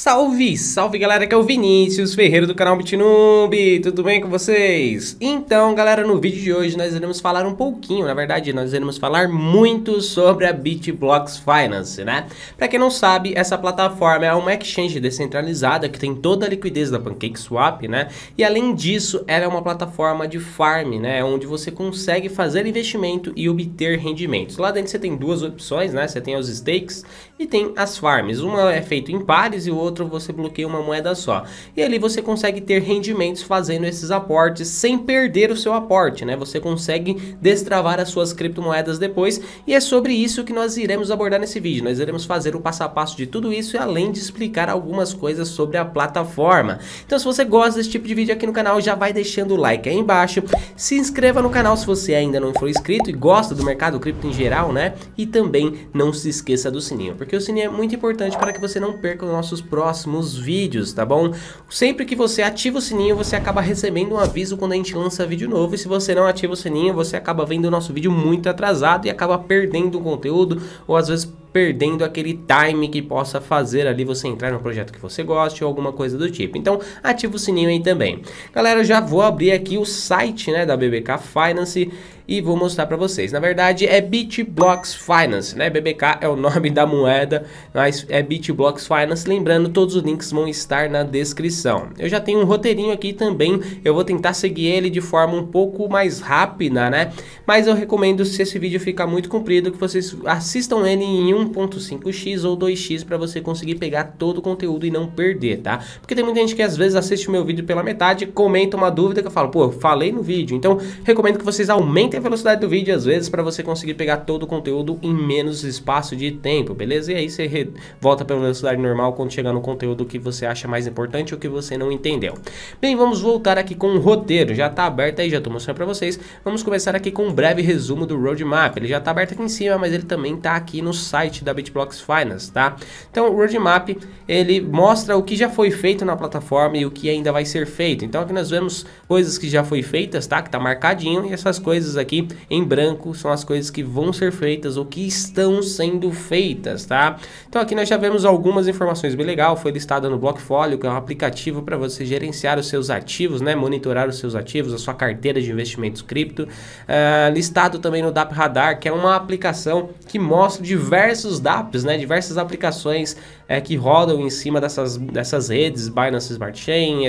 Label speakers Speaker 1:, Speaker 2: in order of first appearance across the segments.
Speaker 1: Salve, salve galera, que é o Vinícius Ferreiro do canal Bitnube, tudo bem com vocês? Então galera, no vídeo de hoje nós iremos falar um pouquinho, na verdade nós iremos falar muito sobre a BitBlocks Finance, né? Pra quem não sabe, essa plataforma é uma exchange descentralizada que tem toda a liquidez da PancakeSwap, né? E além disso, ela é uma plataforma de farm, né? Onde você consegue fazer investimento e obter rendimentos. Lá dentro você tem duas opções, né? Você tem os stakes e tem as farms, uma é feita em pares e o outro você bloqueia uma moeda só. E ali você consegue ter rendimentos fazendo esses aportes sem perder o seu aporte, né? Você consegue destravar as suas criptomoedas depois e é sobre isso que nós iremos abordar nesse vídeo. Nós iremos fazer o passo a passo de tudo isso e além de explicar algumas coisas sobre a plataforma. Então se você gosta desse tipo de vídeo aqui no canal, já vai deixando o like aí embaixo. Se inscreva no canal se você ainda não for inscrito e gosta do mercado cripto em geral, né? E também não se esqueça do sininho, porque o sininho é muito importante para que você não perca os nossos próximos próximos vídeos, tá bom? Sempre que você ativa o sininho, você acaba recebendo um aviso quando a gente lança vídeo novo. E se você não ativa o sininho, você acaba vendo o nosso vídeo muito atrasado e acaba perdendo o conteúdo ou às vezes perdendo aquele time que possa fazer ali você entrar no projeto que você goste ou alguma coisa do tipo. Então, ativa o sininho aí também. Galera, já vou abrir aqui o site, né, da BBK Finance e vou mostrar para vocês. Na verdade é Beatbox Finance, né? BBK é o nome da moeda, mas é Beatbox Finance. Lembrando, todos os links vão estar na descrição. Eu já tenho um roteirinho aqui também, eu vou tentar seguir ele de forma um pouco mais rápida, né? Mas eu recomendo, se esse vídeo ficar muito comprido, que vocês assistam ele em 1.5x ou 2x para você conseguir pegar todo o conteúdo e não perder, tá? Porque tem muita gente que às vezes assiste o meu vídeo pela metade, comenta uma dúvida que eu falo, pô, eu falei no vídeo. Então, recomendo que vocês aumentem a velocidade do vídeo às vezes para você conseguir pegar todo o conteúdo em menos espaço de tempo, beleza? E aí você volta para velocidade normal quando chegar no conteúdo que você acha mais importante ou que você não entendeu. Bem, vamos voltar aqui com o roteiro, já está aberto aí, já estou mostrando para vocês. Vamos começar aqui com um breve resumo do roadmap, ele já está aberto aqui em cima, mas ele também está aqui no site da BitBlocks Finance, tá? Então o roadmap, ele mostra o que já foi feito na plataforma e o que ainda vai ser feito. Então aqui nós vemos coisas que já foi feitas, tá? Que está marcadinho e essas coisas aqui aqui em branco são as coisas que vão ser feitas ou que estão sendo feitas, tá? Então aqui nós já vemos algumas informações bem legal, foi listada no Blockfolio, que é um aplicativo para você gerenciar os seus ativos, né? Monitorar os seus ativos, a sua carteira de investimentos cripto. Uh, listado também no DAP Radar, que é uma aplicação que mostra diversos DApps, né? Diversas aplicações é, que rodam em cima dessas, dessas redes, Binance Smart Chain, é,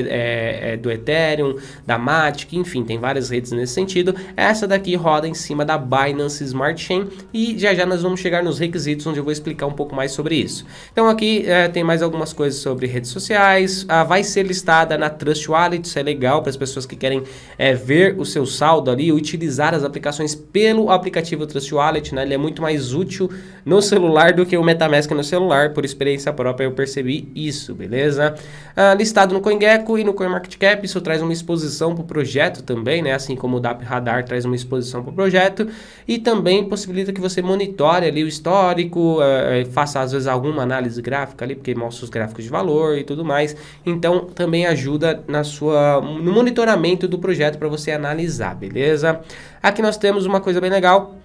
Speaker 1: é, é do Ethereum, da Matic, enfim, tem várias redes nesse sentido. Essa daqui roda em cima da Binance Smart Chain e já já nós vamos chegar nos requisitos onde eu vou explicar um pouco mais sobre isso. Então aqui é, tem mais algumas coisas sobre redes sociais, ah, vai ser listada na Trust Wallet, isso é legal para as pessoas que querem é, ver o seu saldo ali, utilizar as aplicações pelo aplicativo Trust Wallet, né? ele é muito mais útil no celular do que o MetaMask no celular, por experiência própria eu percebi isso, beleza? Ah, listado no CoinGecko e no CoinMarketCap, isso traz uma exposição para o projeto também, né? assim como o DAP Radar traz uma exposição exposição para o projeto e também possibilita que você monitore ali o histórico, é, faça às vezes alguma análise gráfica ali, porque mostra os gráficos de valor e tudo mais. Então também ajuda na sua, no monitoramento do projeto para você analisar, beleza? Aqui nós temos uma coisa bem legal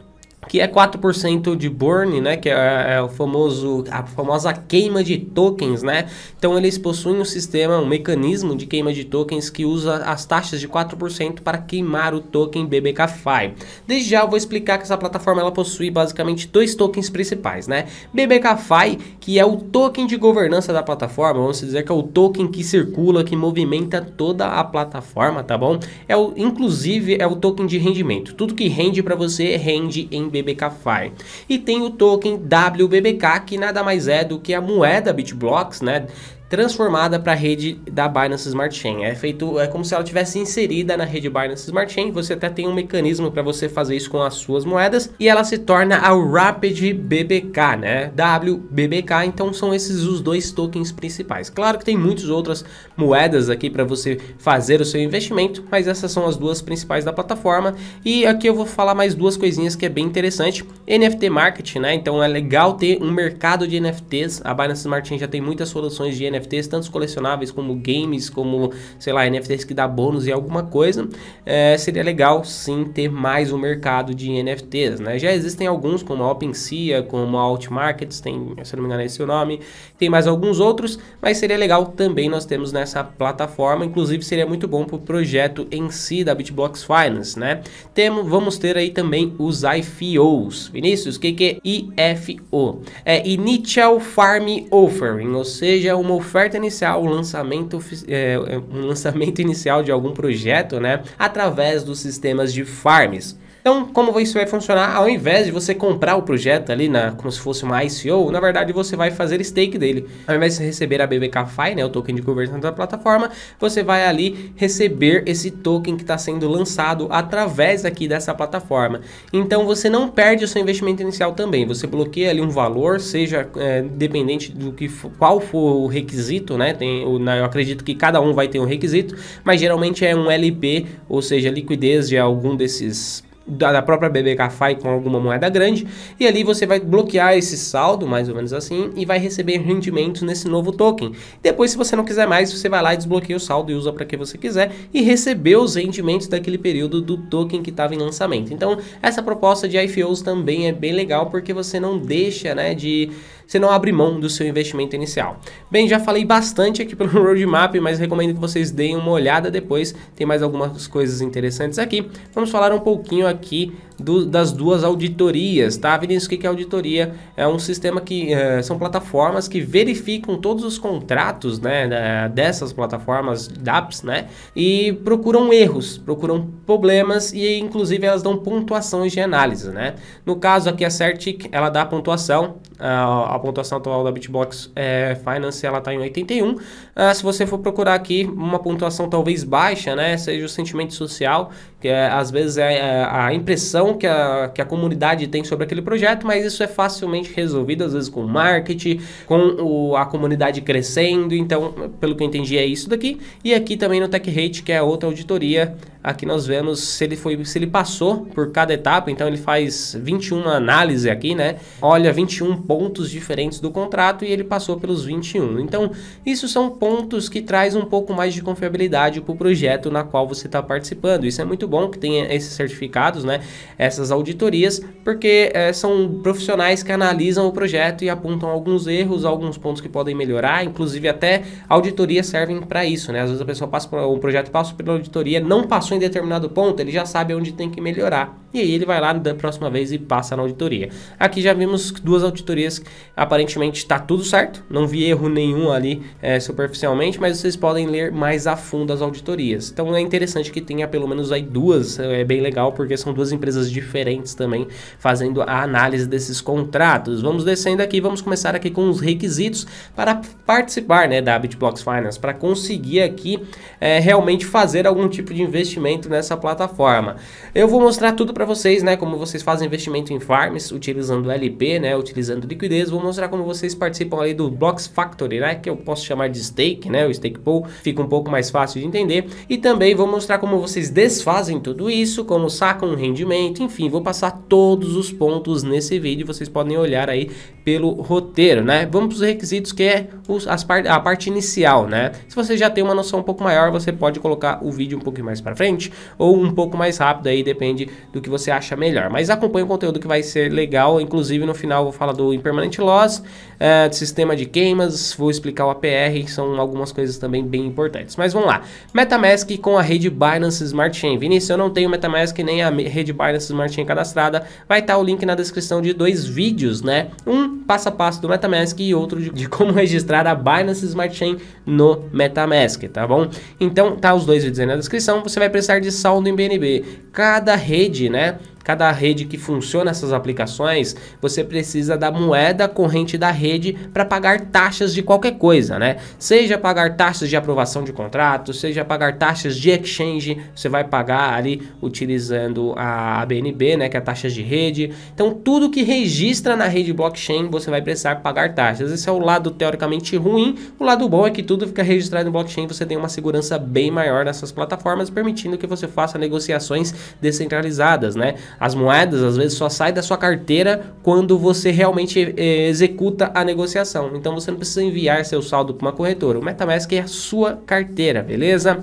Speaker 1: que é 4% de burn, né, que é, é, o famoso a famosa queima de tokens, né? Então eles possuem um sistema, um mecanismo de queima de tokens que usa as taxas de 4% para queimar o token BBKFi. Desde já eu vou explicar que essa plataforma ela possui basicamente dois tokens principais, né? BBKFi, que é o token de governança da plataforma, vamos dizer que é o token que circula, que movimenta toda a plataforma, tá bom? É o inclusive é o token de rendimento. Tudo que rende para você rende em BBK Fire. E tem o token WBBK, que nada mais é do que a moeda BitBlocks, né? transformada para a rede da Binance Smart Chain. É feito é como se ela tivesse inserida na rede Binance Smart Chain. Você até tem um mecanismo para você fazer isso com as suas moedas e ela se torna a Rapid BBK, né? WBBK. Então são esses os dois tokens principais. Claro que tem muitas outras moedas aqui para você fazer o seu investimento, mas essas são as duas principais da plataforma. E aqui eu vou falar mais duas coisinhas que é bem interessante. NFT Market, né? Então é legal ter um mercado de NFTs. A Binance Smart Chain já tem muitas soluções de NFT NFTs, tantos colecionáveis como games, como, sei lá, NFTs que dá bônus e alguma coisa, é, seria legal sim ter mais um mercado de NFTs, né? Já existem alguns, como a OpenSea, como a Altmarkets, tem, se não me engano é esse o nome, tem mais alguns outros, mas seria legal também nós temos nessa plataforma, inclusive seria muito bom para o projeto em si da BitBlocks Finance, né? Temos, vamos ter aí também os IFOs. Vinícius, o que, que é IFO? É Initial Farm Offering, ou seja, uma oferta inicial, o lançamento, é, é, um lançamento inicial de algum projeto, né? Através dos sistemas de farms. Então, como isso vai funcionar? Ao invés de você comprar o projeto ali na, como se fosse uma ICO, na verdade você vai fazer stake dele. Ao invés de receber a BBK FI, né, o token de conversão da plataforma, você vai ali receber esse token que está sendo lançado através aqui dessa plataforma. Então, você não perde o seu investimento inicial também. Você bloqueia ali um valor, seja é, dependente do que qual for o requisito, né? Tem, eu acredito que cada um vai ter um requisito, mas geralmente é um LP, ou seja, liquidez de algum desses da, da própria BBKFI com alguma moeda grande, e ali você vai bloquear esse saldo, mais ou menos assim, e vai receber rendimentos nesse novo token. Depois, se você não quiser mais, você vai lá e desbloqueia o saldo e usa para que você quiser e receber os rendimentos daquele período do token que estava em lançamento. Então, essa proposta de IFOs também é bem legal porque você não deixa, né, de você não abre mão do seu investimento inicial. Bem, já falei bastante aqui pelo roadmap, mas recomendo que vocês deem uma olhada depois, tem mais algumas coisas interessantes aqui. Vamos falar um pouquinho aqui do, das duas auditorias, tá? Vinícius, o que é auditoria? É um sistema que é, são plataformas que verificam todos os contratos, né, dessas plataformas DApps, né, e procuram erros, procuram problemas e inclusive elas dão pontuações de análise, né? No caso aqui a Certic, ela dá a pontuação, a, a pontuação atual da Bitbox é, Finance, ela está em 81. Ah, se você for procurar aqui uma pontuação talvez baixa, né, seja o sentimento social, que é, às vezes é, é a impressão visão que a, que a comunidade tem sobre aquele projeto, mas isso é facilmente resolvido, às vezes com marketing, com o, a comunidade crescendo. Então, pelo que eu entendi, é isso daqui. E aqui também no Tech Rate, que é outra auditoria Aqui nós vemos se ele foi, se ele passou por cada etapa, então ele faz 21 análises aqui, né? Olha 21 pontos diferentes do contrato e ele passou pelos 21. Então, isso são pontos que traz um pouco mais de confiabilidade para o projeto na qual você está participando. Isso é muito bom que tenha esses certificados, né? Essas auditorias, porque é, são profissionais que analisam o projeto e apontam alguns erros, alguns pontos que podem melhorar, inclusive até auditorias servem para isso, né? Às vezes a pessoa passa por, o projeto passa pela auditoria, não passou passou em determinado ponto, ele já sabe onde tem que melhorar. E aí ele vai lá da próxima vez e passa na auditoria. Aqui já vimos duas auditorias, aparentemente está tudo certo, não vi erro nenhum ali é, superficialmente, mas vocês podem ler mais a fundo as auditorias. Então é interessante que tenha pelo menos aí duas, é bem legal, porque são duas empresas diferentes também fazendo a análise desses contratos. Vamos descendo aqui, vamos começar aqui com os requisitos para participar né, da BitBlocks Finance, para conseguir aqui é, realmente fazer algum tipo de investimento investimento nessa plataforma. Eu vou mostrar tudo para vocês, né, como vocês fazem investimento em farms utilizando LP, né, utilizando liquidez. Vou mostrar como vocês participam ali do Blocks Factory, né, que eu posso chamar de stake, né, o stake pool, fica um pouco mais fácil de entender. E também vou mostrar como vocês desfazem tudo isso, como sacam o rendimento, enfim, vou passar todos os pontos nesse vídeo, vocês podem olhar aí pelo roteiro, né? Vamos para os requisitos que é os, as par a parte inicial, né? Se você já tem uma noção um pouco maior, você pode colocar o vídeo um pouquinho mais para frente, frente ou um pouco mais rápido aí, depende do que você acha melhor. Mas acompanhe o conteúdo que vai ser legal, inclusive no final vou falar do Impermanent Loss, eh, do sistema de queimas, vou explicar o APR, são algumas coisas também bem importantes. Mas vamos lá, Metamask com a rede Binance Smart Chain. Vinícius, eu não tenho Metamask nem a rede Binance Smart Chain cadastrada, vai estar tá o link na descrição de dois vídeos, né? Um passo a passo do Metamask e outro de, de como registrar a Binance Smart Chain no Metamask, tá bom? Então tá os dois vídeos aí na descrição, você vai precisar de saldo em BNB. Cada rede, né? Cada rede que funciona essas aplicações, você precisa da moeda corrente da rede para pagar taxas de qualquer coisa, né? Seja pagar taxas de aprovação de contrato, seja pagar taxas de exchange, você vai pagar ali utilizando a ABNB, né, que é a taxa de rede. Então, tudo que registra na rede blockchain, você vai precisar pagar taxas. Esse é o lado teoricamente ruim. O lado bom é que tudo fica registrado no blockchain, você tem uma segurança bem maior nessas plataformas, permitindo que você faça negociações descentralizadas, né? As moedas, às vezes, só saem da sua carteira quando você realmente eh, executa a negociação. Então, você não precisa enviar seu saldo para uma corretora. O MetaMask é a sua carteira, beleza?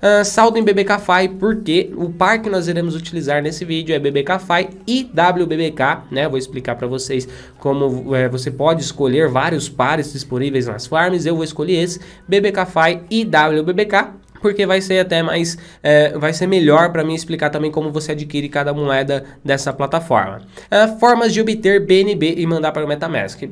Speaker 1: Uh, saldo em BBKFI, porque o par que nós iremos utilizar nesse vídeo é BBKFI e WBBK, né? Eu vou explicar para vocês como é, você pode escolher vários pares disponíveis nas farms. Eu vou escolher esse, BBKFI e WBBK porque vai ser até mais, é, vai ser melhor para mim explicar também como você adquire cada moeda dessa plataforma. É, formas de obter BNB e mandar para o MetaMask. É,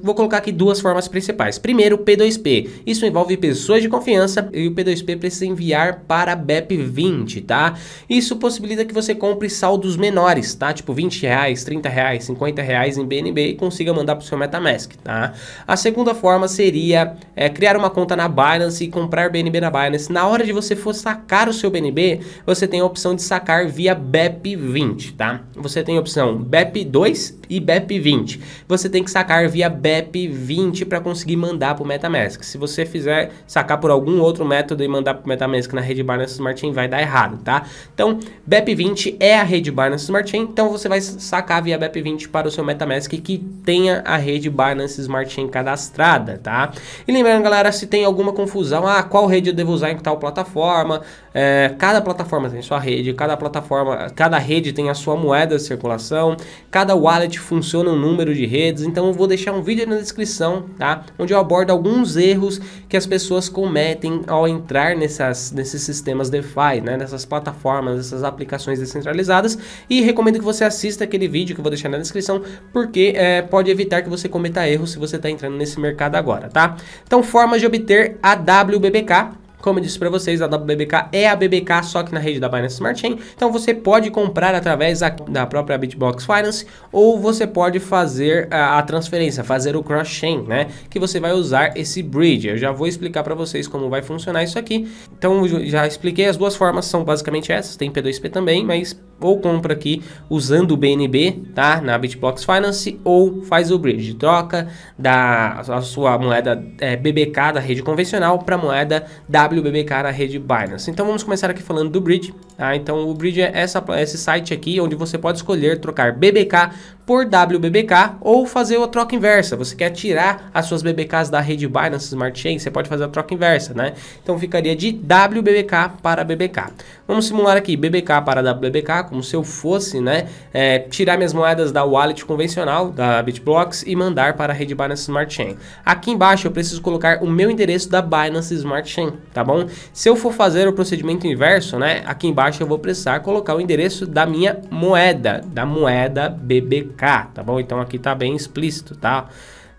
Speaker 1: vou colocar aqui duas formas principais. Primeiro, P2P. Isso envolve pessoas de confiança e o P2P precisa enviar para BEP20, tá? Isso possibilita que você compre saldos menores, tá? Tipo 20 reais, 30 reais, 50 reais em BNB e consiga mandar para o seu MetaMask, tá? A segunda forma seria é, criar uma conta na Binance e comprar BNB na Binance na hora de você for sacar o seu BNB, você tem a opção de sacar via BEP20, tá? Você tem a opção BEP2 e BEP20. Você tem que sacar via BEP20 para conseguir mandar para o MetaMask. Se você fizer sacar por algum outro método e mandar para o MetaMask na rede Binance Smart Chain, vai dar errado, tá? Então, BEP20 é a rede Binance Smart Chain, então você vai sacar via BEP20 para o seu MetaMask que tenha a rede Binance Smart Chain cadastrada, tá? E lembrando, galera, se tem alguma confusão, ah, qual rede eu devo usar em então, tal plataforma. É, cada plataforma tem sua rede, cada plataforma, cada rede tem a sua moeda de circulação, cada wallet funciona um número de redes. Então eu vou deixar um vídeo na descrição, tá? Onde eu abordo alguns erros que as pessoas cometem ao entrar nessas, nesses sistemas DeFi, né? Nessas plataformas, essas aplicações descentralizadas. E recomendo que você assista aquele vídeo que eu vou deixar na descrição, porque é, pode evitar que você cometa erros se você está entrando nesse mercado agora, tá? Então, formas de obter a WBBK como eu disse para vocês, a WBBK é a BBK, só que na rede da Binance Smart Chain. Então você pode comprar através da, da própria Bitbox Finance ou você pode fazer a, ah, a transferência, fazer o cross-chain, né? Que você vai usar esse bridge. Eu já vou explicar para vocês como vai funcionar isso aqui. Então já expliquei, as duas formas são basicamente essas. Tem P2P também, mas ou compra aqui usando o BNB, tá? Na BitBox Finance ou faz o bridge, troca da a sua moeda é, BBK da rede convencional para moeda WBBK da rede Binance. Então vamos começar aqui falando do bridge, tá? Então o bridge é essa, esse site aqui onde você pode escolher trocar BBK por WBBK ou fazer a troca inversa. Você quer tirar as suas BBKs da rede Binance Smart Chain, você pode fazer a troca inversa, né? Então ficaria de WBBK para BBK. Vamos simular aqui BBK para WBBK, como se eu fosse, né, é, tirar minhas moedas da wallet convencional da BitBlocks e mandar para a rede Binance Smart Chain. Aqui embaixo eu preciso colocar o meu endereço da Binance Smart Chain, tá bom? Se eu for fazer o procedimento inverso, né, aqui embaixo eu vou precisar colocar o endereço da minha moeda, da moeda BBK tá bom? Então aqui tá bem explícito, tá?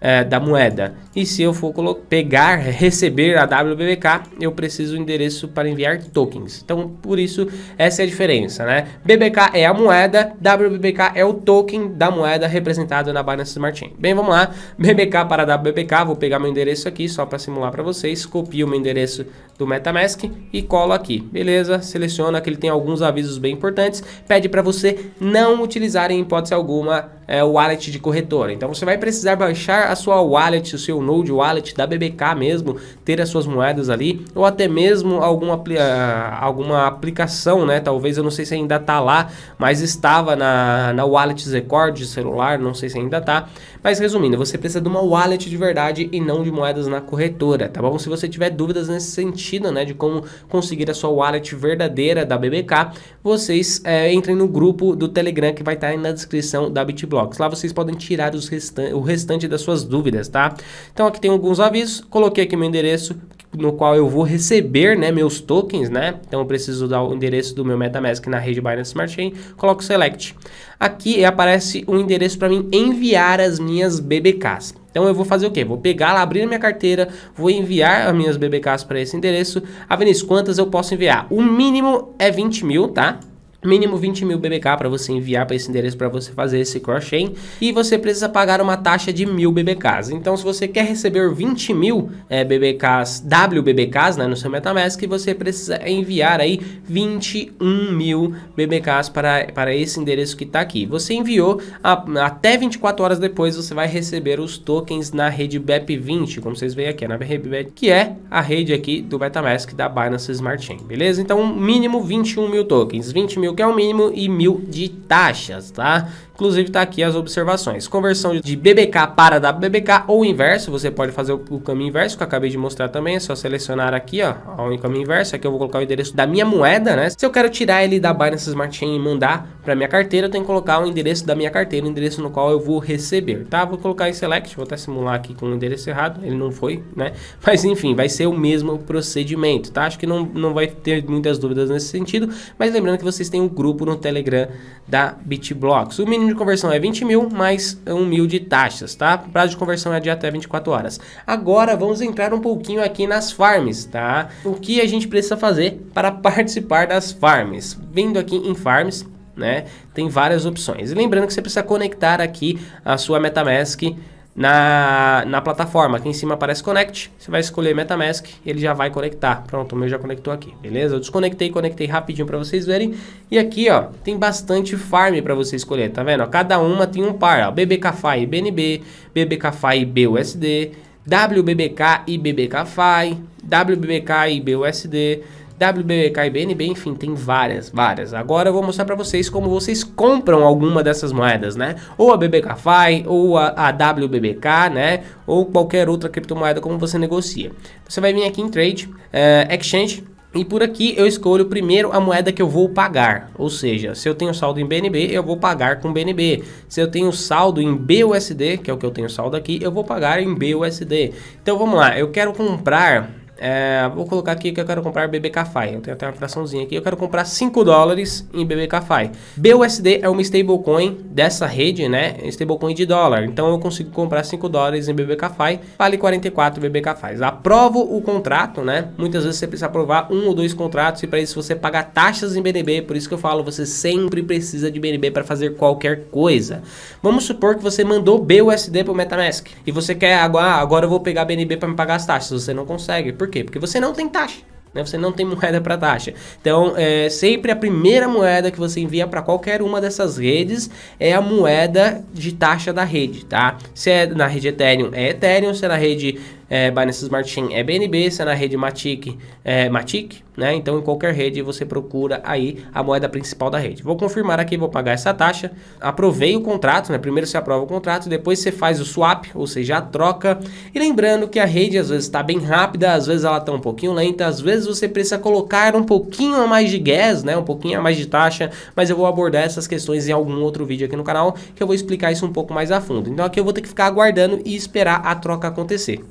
Speaker 1: é, da moeda. E se eu for pegar, receber a WBBK, eu preciso do endereço para enviar tokens. Então, por isso, essa é a diferença, né? BBK é a moeda, WBBK é o token da moeda representado na Binance Smart Chain. Bem, vamos lá. BBK para WBBK, vou pegar meu endereço aqui só para simular para vocês. Copio meu endereço do MetaMask e colo aqui. Beleza, seleciona que ele tem alguns avisos bem importantes. Pede para você não utilizar em hipótese alguma é, wallet de corretora. Então você vai precisar baixar a sua wallet, o seu Node Wallet da BBK mesmo, ter as suas moedas ali, ou até mesmo alguma, ah, alguma aplicação, né? Talvez eu não sei se ainda tá lá, mas estava na, na Wallet Record de celular, não sei se ainda tá. Mas resumindo, você precisa de uma wallet de verdade e não de moedas na corretora, tá bom? Se você tiver dúvidas nesse sentido, né, de como conseguir a sua wallet verdadeira da BBK, vocês é, entrem no grupo do Telegram que vai estar tá na descrição da BitBlocks. Lá vocês podem tirar restan o restante das suas dúvidas, tá? Então aqui tem alguns avisos, coloquei aqui meu endereço, no qual eu vou receber né, meus tokens, né? Então eu preciso dar o endereço do meu MetaMask na rede Binance Smart Chain, coloco select. Aqui aparece um endereço para mim enviar as minhas BBKs. Então eu vou fazer o quê? Vou pegar lá, abrir a minha carteira, vou enviar as minhas BBKs para esse endereço. A Vinícius, quantas eu posso enviar? O mínimo é 20 mil, tá? Mínimo 20 mil BBK para você enviar para esse endereço para você fazer esse crochê e você precisa pagar uma taxa de mil BBKs. Então, se você quer receber 20 mil é, BBKs, WBBKs né, no seu MetaMask, você precisa enviar aí 21 mil BBKs para, para esse endereço que está aqui. Você enviou a, até 24 horas depois, você vai receber os tokens na rede BEP20, como vocês veem aqui, né, na rede BEP, que é a rede aqui do MetaMask da Binance Smart Chain, beleza? Então, mínimo 21 mil tokens, 20 mil mil, que é o mínimo, e mil de taxas, tá? Inclusive tá aqui as observações. Conversão de BBK para WBK ou inverso, você pode fazer o caminho inverso que eu acabei de mostrar também, é só selecionar aqui, ó, o caminho inverso, aqui eu vou colocar o endereço da minha moeda, né? Se eu quero tirar ele da Binance Smart Chain e mandar para minha carteira, eu tenho que colocar o endereço da minha carteira, o endereço no qual eu vou receber, tá? Vou colocar em select, vou até simular aqui com o endereço errado, ele não foi, né? Mas enfim, vai ser o mesmo procedimento, tá? Acho que não, não vai ter muitas dúvidas nesse sentido, mas lembrando que vocês têm um grupo no Telegram da BitBlocks. O menino de conversão é 20 mil mais 1 mil de taxas, tá? O prazo de conversão é de até 24 horas. Agora vamos entrar um pouquinho aqui nas farms, tá? O que a gente precisa fazer para participar das farms? Vindo aqui em farms, né? Tem várias opções. E lembrando que você precisa conectar aqui a sua MetaMask na, na plataforma. Aqui em cima aparece Connect, você vai escolher Metamask e ele já vai conectar. Pronto, o meu já conectou aqui, beleza? Eu desconectei, conectei rapidinho para vocês verem. E aqui, ó, tem bastante farm para você escolher, tá vendo? cada uma tem um par, ó, BBKFI BNB, BBKFI BUSD, WBBK e BBKFI, WBBK e BUSD, WBBK e BNB, enfim, tem várias, várias. Agora eu vou mostrar para vocês como vocês compram alguma dessas moedas, né? Ou a BBKFI, ou a, a WBBK, né? Ou qualquer outra criptomoeda como você negocia. Então, você vai vir aqui em Trade, eh, Exchange, e por aqui eu escolho primeiro a moeda que eu vou pagar, ou seja, se eu tenho saldo em BNB, eu vou pagar com BNB. Se eu tenho saldo em BUSD, que é o que eu tenho saldo aqui, eu vou pagar em BUSD. Então vamos lá, eu quero comprar é, vou colocar aqui que eu quero comprar BBKFI. Eu tenho até uma fraçãozinha aqui. Eu quero comprar 5 dólares em BBKFI. BUSD é uma stablecoin dessa rede, né? Stablecoin de dólar. Então eu consigo comprar 5 dólares em BBKFI. Vale 44 BBKFIs. Aprovo o contrato, né? Muitas vezes você precisa aprovar um ou dois contratos e para isso você paga taxas em BNB. Por isso que eu falo, você sempre precisa de BNB para fazer qualquer coisa. Vamos supor que você mandou BUSD para o MetaMask e você quer agora, agora eu vou pegar BNB para me pagar as taxas. Você não consegue. Por quê? Porque você não tem taxa. Né? Você não tem moeda para taxa. Então, é, sempre a primeira moeda que você envia para qualquer uma dessas redes é a moeda de taxa da rede, tá? Se é na rede Ethereum, é Ethereum. Se é na rede é, Binance Smart Chain é BNB, é na rede Matic, é, Matic, né? Então em qualquer rede você procura aí a moeda principal da rede. Vou confirmar aqui, vou pagar essa taxa. Aprovei o contrato, né? Primeiro você aprova o contrato, depois você faz o swap, ou seja, a troca. E lembrando que a rede às vezes está bem rápida, às vezes ela está um pouquinho lenta, às vezes você precisa colocar um pouquinho a mais de gas, né? Um pouquinho a mais de taxa, mas eu vou abordar essas questões em algum outro vídeo aqui no canal que eu vou explicar isso um pouco mais a fundo. Então aqui eu vou ter que ficar aguardando e esperar a troca acontecer.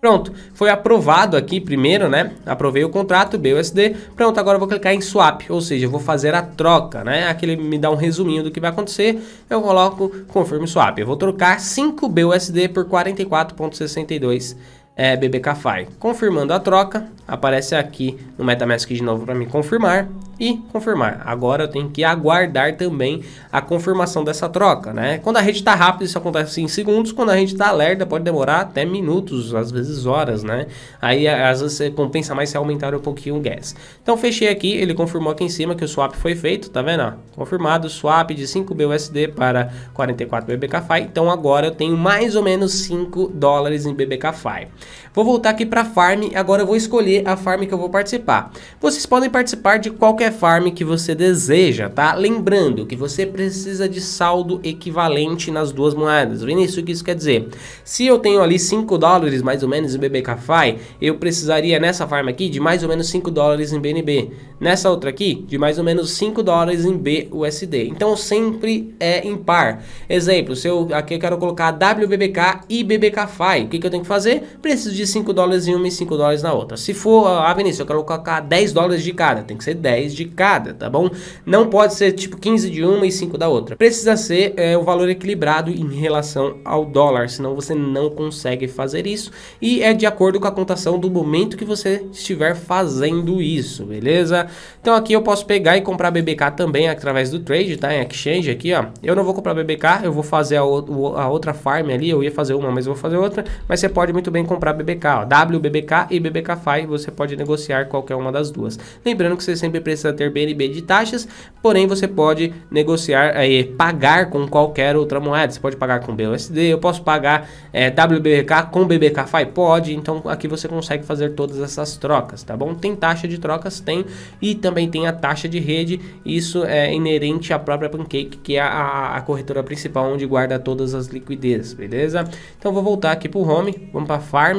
Speaker 1: Pronto, foi aprovado aqui primeiro, né? Aprovei o contrato BUSD. Pronto, agora eu vou clicar em swap, ou seja, eu vou fazer a troca, né? Aqui ele me dá um resuminho do que vai acontecer. Eu coloco confirme swap. Eu vou trocar 5 BUSD por 44.62 é, BBKFI. Confirmando a troca, aparece aqui no MetaMask de novo para me confirmar e confirmar. Agora eu tenho que aguardar também a confirmação dessa troca, né? Quando a rede está rápida, isso acontece em segundos, quando a rede está alerta pode demorar até minutos, às vezes horas, né? Aí às vezes compensa mais se aumentar um pouquinho o gas. Então fechei aqui, ele confirmou aqui em cima que o swap foi feito, tá vendo? confirmado, swap de 5 BUSD para 44 BBKFI, então agora eu tenho mais ou menos 5 dólares em BBKFI. Vou voltar aqui para farm, agora eu vou escolher a farm que eu vou participar. Vocês podem participar de qualquer farm que você deseja, tá? Lembrando que você precisa de saldo equivalente nas duas moedas. Vinícius, o que isso quer dizer? Se eu tenho ali 5 dólares mais ou menos em BBKFI, eu precisaria nessa farm aqui de mais ou menos 5 dólares em BNB. Nessa outra aqui, de mais ou menos 5 dólares em BUSD. Então sempre é impar. Exemplo, se eu aqui eu quero colocar WBBK e BBKFI, o que, que eu tenho que fazer? Preciso de 5 dólares em uma e 5 dólares na outra. Se for, ah, Vinícius, eu quero colocar 10 dólares de cada, tem que ser 10 de de cada, tá bom? Não pode ser tipo 15 de uma e 5 da outra. Precisa ser é, o valor equilibrado em relação ao dólar, senão você não consegue fazer isso e é de acordo com a contação do momento que você estiver fazendo isso, beleza? Então aqui eu posso pegar e comprar BBK também através do trade, tá? Em exchange aqui, ó. Eu não vou comprar BBK, eu vou fazer a, a outra farm ali, eu ia fazer uma, mas eu vou fazer outra, mas você pode muito bem comprar BBK, ó. WBBK e BBKFI, você pode negociar qualquer uma das duas. Lembrando que você sempre precisa precisa ter BNB de taxas, porém você pode negociar, aí pagar com qualquer outra moeda. Você pode pagar com BUSD, eu posso pagar é, WBK com Fi? Pode, então aqui você consegue fazer todas essas trocas, tá bom? Tem taxa de trocas? Tem, e também tem a taxa de rede, isso é inerente à própria Pancake, que é a, a corretora principal onde guarda todas as liquidez, beleza? Então vou voltar aqui para o Home, vamos para Farm,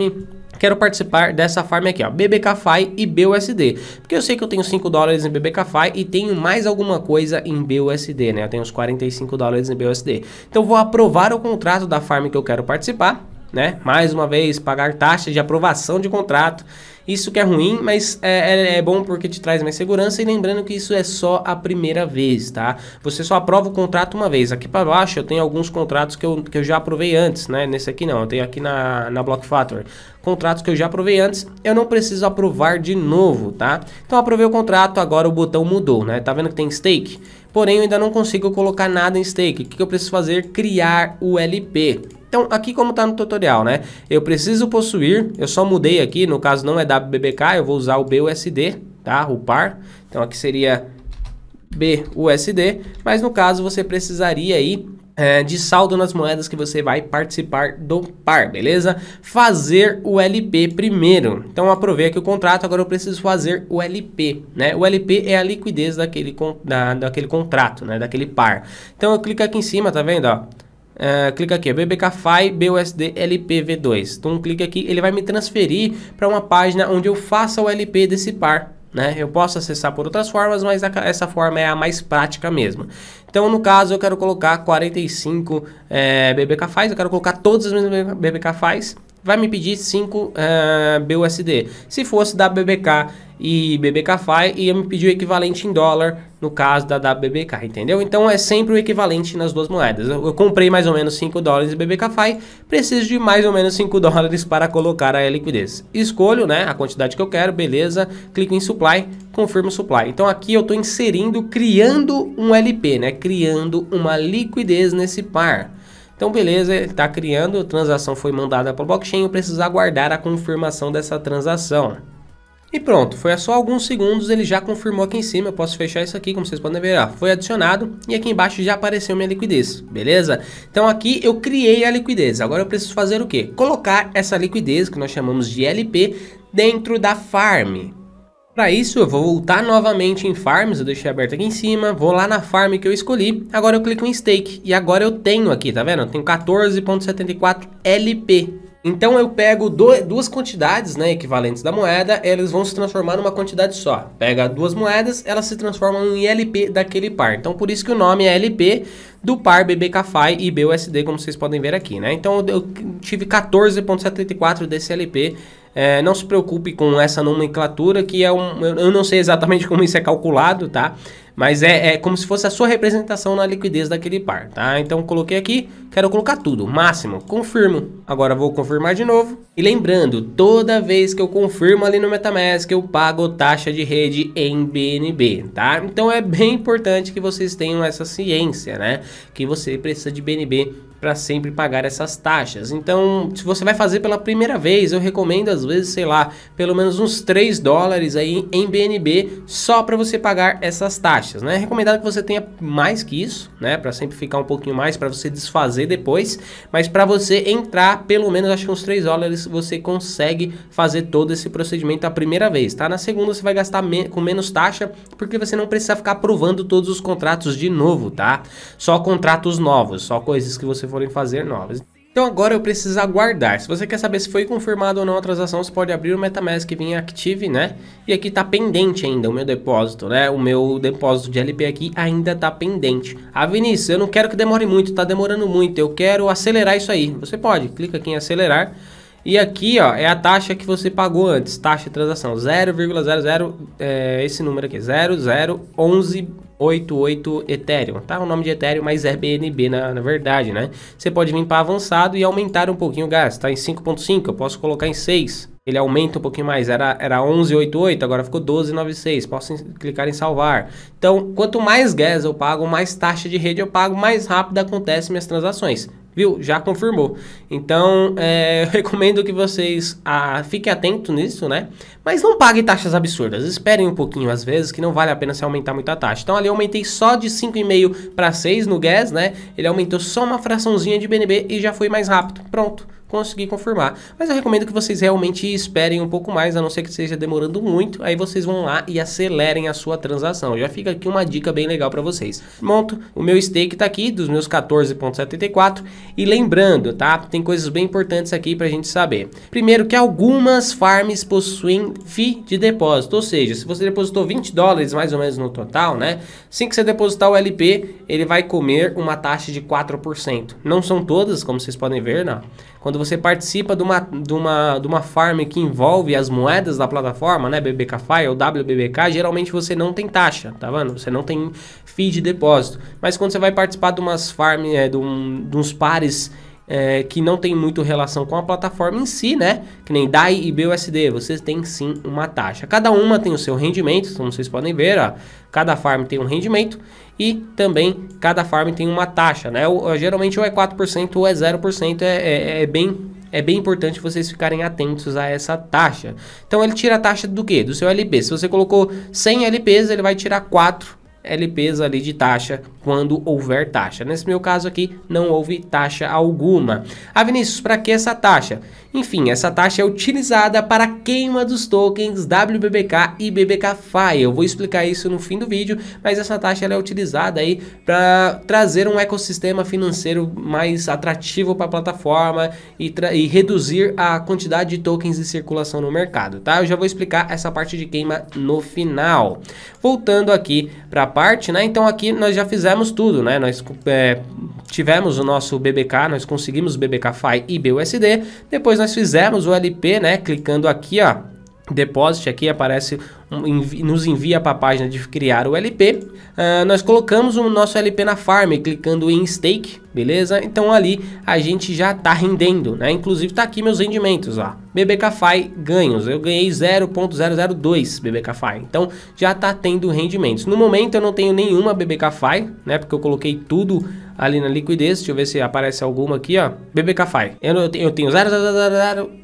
Speaker 1: quero participar dessa farm aqui, ó, BBKFI e BUSD, porque eu sei que eu tenho 5 dólares em BBKFI e tenho mais alguma coisa em BUSD, né, eu tenho uns 45 dólares em BUSD, então vou aprovar o contrato da farm que eu quero participar, né, mais uma vez, pagar taxa de aprovação de contrato, isso que é ruim, mas é, é, é, bom porque te traz mais segurança. E lembrando que isso é só a primeira vez, tá? Você só aprova o contrato uma vez. Aqui para baixo eu tenho alguns contratos que eu, que eu já aprovei antes, né? Nesse aqui não, eu tenho aqui na, na Block Factor. Contratos que eu já aprovei antes, eu não preciso aprovar de novo, tá? Então aprovei o contrato, agora o botão mudou, né? Tá vendo que tem stake? Porém, eu ainda não consigo colocar nada em stake. O que eu preciso fazer? Criar o LP. Então, aqui como está no tutorial, né? Eu preciso possuir, eu só mudei aqui, no caso não é WBBK, eu vou usar o BUSD, tá? O par. Então, aqui seria BUSD, mas no caso você precisaria aí é, de saldo nas moedas que você vai participar do par, beleza? Fazer o LP primeiro. Então aprovei aqui o contrato, agora eu preciso fazer o LP, né? O LP é a liquidez daquele, da, daquele contrato, né? Daquele par. Então eu clico aqui em cima, tá vendo, ó? Uh, clica aqui, é BBKFI BUSD LP V2. Então clica aqui, ele vai me transferir para uma página onde eu faça o LP desse par. Né? Eu posso acessar por outras formas, mas essa forma é a mais prática mesmo. Então, no caso, eu quero colocar 45 é, BBKFIs, eu quero colocar todas as minhas BBKFI Vai me pedir 5 é, BUSD. Se fosse da BBK e BBKFI e me pediu o equivalente em dólar no caso da WBK, entendeu? Então é sempre o equivalente nas duas moedas. Eu, eu comprei mais ou menos 5 dólares de BBKFI, preciso de mais ou menos 5 dólares para colocar a liquidez. Escolho, né, a quantidade que eu quero, beleza? Clico em supply, confirmo supply. Então aqui eu estou inserindo, criando um LP, né? Criando uma liquidez nesse par. Então, beleza, está criando, a transação foi mandada para o blockchain, eu preciso aguardar a confirmação dessa transação. E pronto, foi a só alguns segundos, ele já confirmou aqui em cima, eu posso fechar isso aqui, como vocês podem ver, ó, foi adicionado e aqui embaixo já apareceu minha liquidez, beleza? Então aqui eu criei a liquidez, agora eu preciso fazer o quê? Colocar essa liquidez, que nós chamamos de LP, dentro da farm. Para isso eu vou voltar novamente em farms, eu deixei aberto aqui em cima, vou lá na farm que eu escolhi, agora eu clico em stake e agora eu tenho aqui, tá vendo? Eu tenho 14.74 LP, então eu pego do, duas quantidades né, equivalentes da moeda, elas vão se transformar numa quantidade só. Pega duas moedas, elas se transformam em LP daquele par. Então por isso que o nome é LP do par BBKFI e BUSD, como vocês podem ver aqui. Né? Então eu, eu tive 14,74 desse LP é, não se preocupe com essa nomenclatura, que é um. Eu não sei exatamente como isso é calculado, tá? Mas é, é como se fosse a sua representação na liquidez daquele par, tá? Então coloquei aqui, quero colocar tudo, máximo, confirmo. Agora vou confirmar de novo. E lembrando, toda vez que eu confirmo ali no Metamask, eu pago taxa de rede em BNB, tá? Então é bem importante que vocês tenham essa ciência, né? Que você precisa de BNB para sempre pagar essas taxas. Então, se você vai fazer pela primeira vez, eu recomendo às vezes, sei lá, pelo menos uns 3 dólares aí em BNB só para você pagar essas taxas, né? É recomendado que você tenha mais que isso, né, para sempre ficar um pouquinho mais para você desfazer depois, mas para você entrar, pelo menos acho que uns 3 dólares você consegue fazer todo esse procedimento a primeira vez, tá? Na segunda você vai gastar me com menos taxa, porque você não precisa ficar aprovando todos os contratos de novo, tá? Só contratos novos, só coisas que você forem fazer novas. Então agora eu preciso aguardar. Se você quer saber se foi confirmada ou não a transação, você pode abrir o MetaMask e vir em Active, né? E aqui tá pendente ainda o meu depósito, né? O meu depósito de LP aqui ainda tá pendente. Ah, Vinícius, eu não quero que demore muito, tá demorando muito. Eu quero acelerar isso aí. Você pode, clica aqui em acelerar. E aqui, ó, é a taxa que você pagou antes, taxa de transação, 0,00, é, esse número aqui, 0011 88 Ethereum, tá? O nome de Ethereum, mas é BNB na, na verdade, né? Você pode vir para avançado e aumentar um pouquinho o gasto, tá? Em 5.5, eu posso colocar em 6. Ele aumenta um pouquinho mais, era, era 11,88, agora ficou 12,96. Posso clicar em salvar. Então, quanto mais gas eu pago, mais taxa de rede eu pago, mais rápido acontecem minhas transações. Viu? Já confirmou. Então, é, eu recomendo que vocês ah, fiquem atentos nisso, né? Mas não paguem taxas absurdas. Esperem um pouquinho, às vezes, que não vale a pena se aumentar muito a taxa. Então, ali eu aumentei só de 5,5 para 6 no gas, né? Ele aumentou só uma fraçãozinha de BNB e já foi mais rápido. Pronto conseguir confirmar. Mas eu recomendo que vocês realmente esperem um pouco mais, a não ser que seja demorando muito, aí vocês vão lá e acelerem a sua transação. Já fica aqui uma dica bem legal para vocês. Monto, o meu stake está aqui, dos meus 14.74, e lembrando, tá? Tem coisas bem importantes aqui para a gente saber. Primeiro que algumas farms possuem fee de depósito, ou seja, se você depositou 20 dólares mais ou menos no total, né? Assim que você depositar o LP, ele vai comer uma taxa de 4%. Não são todas, como vocês podem ver, não. Quando você participa de uma, de uma, de uma farm que envolve as moedas da plataforma, né? BBKFi ou WBBK, geralmente você não tem taxa, tá vendo? Você não tem fee de depósito. Mas quando você vai participar de umas farms, é, de, um, de uns pares é, que não tem muito relação com a plataforma em si, né? Que nem DAI e BUSD, vocês têm sim uma taxa. Cada uma tem o seu rendimento, como vocês podem ver, ó, cada farm tem um rendimento e também cada farm tem uma taxa, né? O, geralmente ou é 4% ou é 0%, é, é, é bem é bem importante vocês ficarem atentos a essa taxa. Então ele tira a taxa do quê? Do seu LP. Se você colocou 100 LPs, ele vai tirar 4 LPs ali de taxa quando houver taxa. Nesse meu caso aqui, não houve taxa alguma. Ah, Vinícius, para que essa taxa? Enfim, essa taxa é utilizada para a queima dos tokens WBBK e BBKFi. Eu vou explicar isso no fim do vídeo, mas essa taxa é utilizada aí para trazer um ecossistema financeiro mais atrativo para a plataforma e, e reduzir a quantidade de tokens em circulação no mercado, tá? Eu já vou explicar essa parte de queima no final. Voltando aqui para a parte, né? Então aqui nós já fizemos tudo, né? Nós é, tivemos o nosso BBK, nós conseguimos BBKFi e BUSD, depois nós fizemos o LP, né? Clicando aqui, ó, depósito aqui aparece nos envia para a página de criar o LP. Uh, nós colocamos o nosso LP na farm, clicando em stake, beleza? Então ali a gente já está rendendo, né? Inclusive está aqui meus rendimentos, ó. BBKFI ganhos, eu ganhei 0.002 BBKFI, então já está tendo rendimentos. No momento eu não tenho nenhuma BBKFI, né? Porque eu coloquei tudo ali na liquidez, deixa eu ver se aparece alguma aqui, ó. BBKFI, eu, eu tenho 0,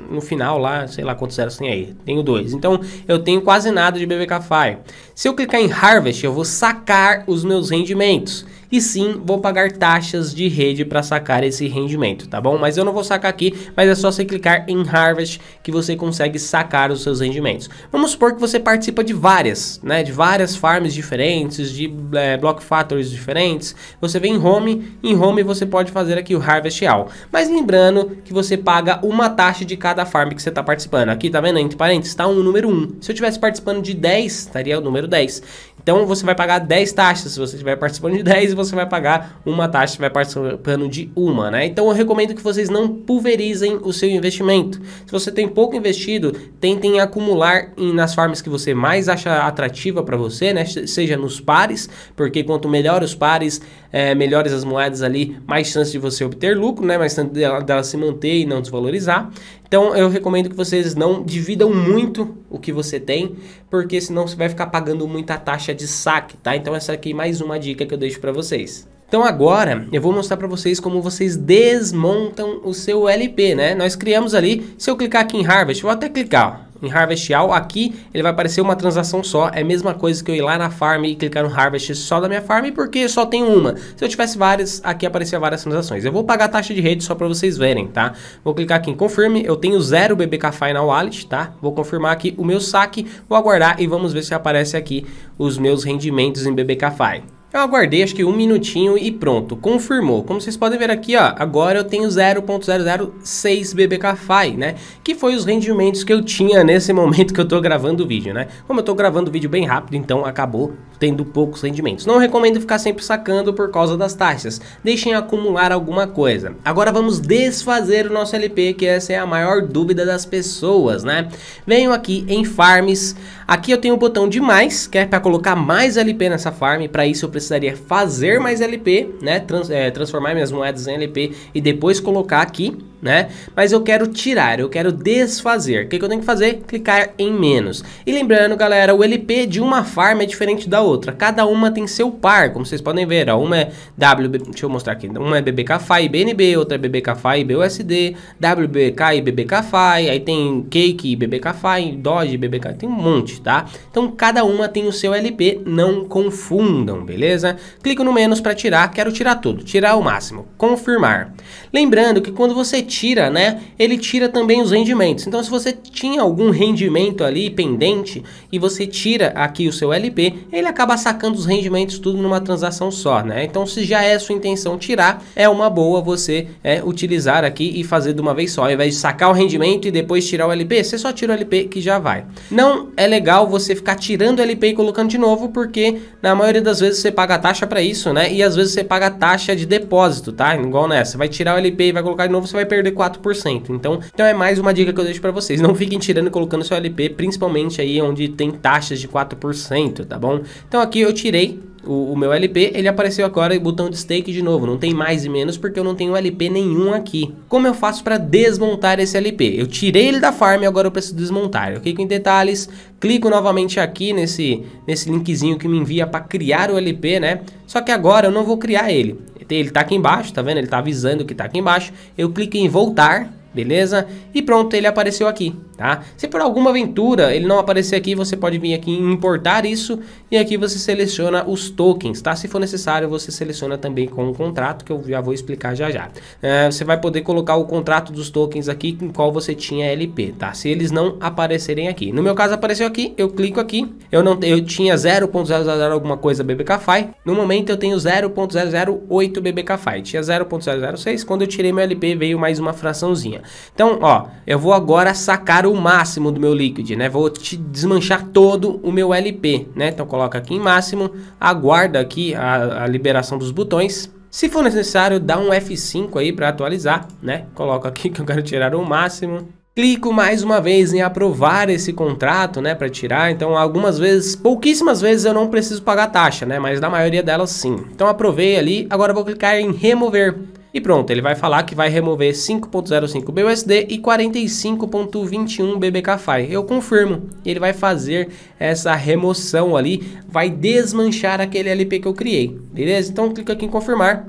Speaker 1: no final lá, sei lá quantos zeros tem aí, tenho dois. Então eu tenho quase nada de BBK Fire. Se eu clicar em Harvest, eu vou sacar os meus rendimentos e sim vou pagar taxas de rede para sacar esse rendimento, tá bom? Mas eu não vou sacar aqui, mas é só você clicar em Harvest que você consegue sacar os seus rendimentos. Vamos supor que você participa de várias, né? De várias farms diferentes, de é, block factories diferentes. Você vem em Home, em Home você pode fazer aqui o Harvest All. Mas lembrando que você paga uma taxa de cada farm que você está participando. Aqui, tá vendo? Entre parênteses, está um número 1. Se eu estivesse participando de 10, estaria o número 10. Então você vai pagar 10 taxas. Se você estiver participando de 10, você vai pagar uma taxa, vai participando de uma, né? Então eu recomendo que vocês não pulverizem o seu investimento. Se você tem pouco investido, tentem acumular em, nas formas que você mais acha atrativa para você, né? Seja nos pares, porque quanto melhor os pares, é, melhores as moedas ali, mais chance de você obter lucro, né? Mais chance dela, dela se manter e não desvalorizar. Então eu recomendo que vocês não dividam muito o que você tem, porque senão você vai ficar pagando muita taxa de saque, tá? Então essa aqui é mais uma dica que eu deixo para vocês. Então agora eu vou mostrar para vocês como vocês desmontam o seu LP, né? Nós criamos ali, se eu clicar aqui em Harvest, vou até clicar, ó em Harvest All. Aqui ele vai aparecer uma transação só. É a mesma coisa que eu ir lá na farm e clicar no Harvest só da minha farm, porque só tem uma. Se eu tivesse várias, aqui aparecia várias transações. Eu vou pagar a taxa de rede só para vocês verem, tá? Vou clicar aqui em Confirme. Eu tenho zero BBK Final Wallet, tá? Vou confirmar aqui o meu saque, vou aguardar e vamos ver se aparece aqui os meus rendimentos em BBK Fi. Eu aguardei acho que um minutinho e pronto, confirmou. Como vocês podem ver aqui, ó, agora eu tenho 0.006 BBKFI, né? Que foi os rendimentos que eu tinha nesse momento que eu tô gravando o vídeo, né? Como eu tô gravando o vídeo bem rápido, então acabou tendo poucos rendimentos. Não recomendo ficar sempre sacando por causa das taxas. Deixem acumular alguma coisa. Agora vamos desfazer o nosso LP, que essa é a maior dúvida das pessoas, né? Venho aqui em Farms, Aqui eu tenho o botão de mais, que é para colocar mais LP nessa farm. Para isso eu precisaria fazer mais LP, né? Trans, é, transformar minhas moedas em LP e depois colocar aqui, né? Mas eu quero tirar, eu quero desfazer. O que, que eu tenho que fazer? Clicar em menos. E lembrando, galera, o LP de uma farm é diferente da outra. Cada uma tem seu par, como vocês podem ver. Ó, uma é WB, deixa eu mostrar aqui. Uma é BBKFI e BNB, outra é BBKFI e BUSD, WBK e BBKFI, aí tem Cake e BBKFI, Doge e BBK, tem um monte tá? Então cada uma tem o seu LP, não confundam, beleza? Clico no menos para tirar, quero tirar tudo, tirar o máximo, confirmar. Lembrando que quando você tira, né, ele tira também os rendimentos. Então se você tinha algum rendimento ali pendente e você tira aqui o seu LP, ele acaba sacando os rendimentos tudo numa transação só, né? Então se já é sua intenção tirar, é uma boa você é, utilizar aqui e fazer de uma vez só, ao invés de sacar o rendimento e depois tirar o LP, você só tira o LP que já vai. Não é legal legal você ficar tirando o e colocando de novo, porque na maioria das vezes você paga a taxa para isso, né? E às vezes você paga a taxa de depósito, tá? Igual nessa. Você vai tirar o LP e vai colocar de novo, você vai perder 4%. Então, então é mais uma dica que eu deixo para vocês. Não fiquem tirando e colocando seu LP, principalmente aí onde tem taxas de 4%, tá bom? Então aqui eu tirei, o, o, meu LP, ele apareceu agora o botão de stake de novo. Não tem mais e menos porque eu não tenho LP nenhum aqui. Como eu faço para desmontar esse LP? Eu tirei ele da farm e agora eu preciso desmontar. Eu clico em detalhes, clico novamente aqui nesse, nesse linkzinho que me envia para criar o LP, né? Só que agora eu não vou criar ele. Ele tá aqui embaixo, tá vendo? Ele tá avisando que tá aqui embaixo. Eu clico em voltar beleza? E pronto, ele apareceu aqui, tá? Se por alguma aventura ele não aparecer aqui, você pode vir aqui em importar isso e aqui você seleciona os tokens, tá? Se for necessário, você seleciona também com o contrato, que eu já vou explicar já já. É, você vai poder colocar o contrato dos tokens aqui com qual você tinha LP, tá? Se eles não aparecerem aqui. No meu caso apareceu aqui, eu clico aqui, eu não eu tinha 0.000 alguma coisa BBKFI, no momento eu tenho 0.008 BBKFI, tinha 0.006, quando eu tirei meu LP veio mais uma fraçãozinha. Então, ó, eu vou agora sacar o máximo do meu líquido, né? Vou te desmanchar todo o meu LP, né? Então coloca aqui em máximo, aguarda aqui a, a liberação dos botões. Se for necessário, dá um F5 aí para atualizar, né? Coloca aqui que eu quero tirar o máximo. Clico mais uma vez em aprovar esse contrato, né, para tirar. Então, algumas vezes, pouquíssimas vezes eu não preciso pagar taxa, né, mas na maioria delas sim. Então, aprovei ali. Agora vou clicar em remover. E pronto, ele vai falar que vai remover 5.05 BUSD e 45.21 BBKFI. Eu confirmo, ele vai fazer essa remoção ali, vai desmanchar aquele LP que eu criei, beleza? Então clica aqui em confirmar.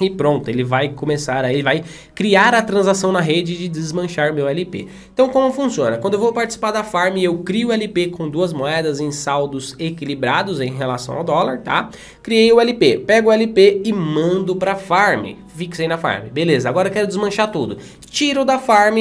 Speaker 1: E pronto, ele vai começar, aí, vai criar a transação na rede de desmanchar meu LP. Então como funciona? Quando eu vou participar da farm, eu crio o LP com duas moedas em saldos equilibrados em relação ao dólar, tá? Criei o LP, pego o LP e mando para farm fixei na farm. Beleza, agora eu quero desmanchar tudo. Tiro da farm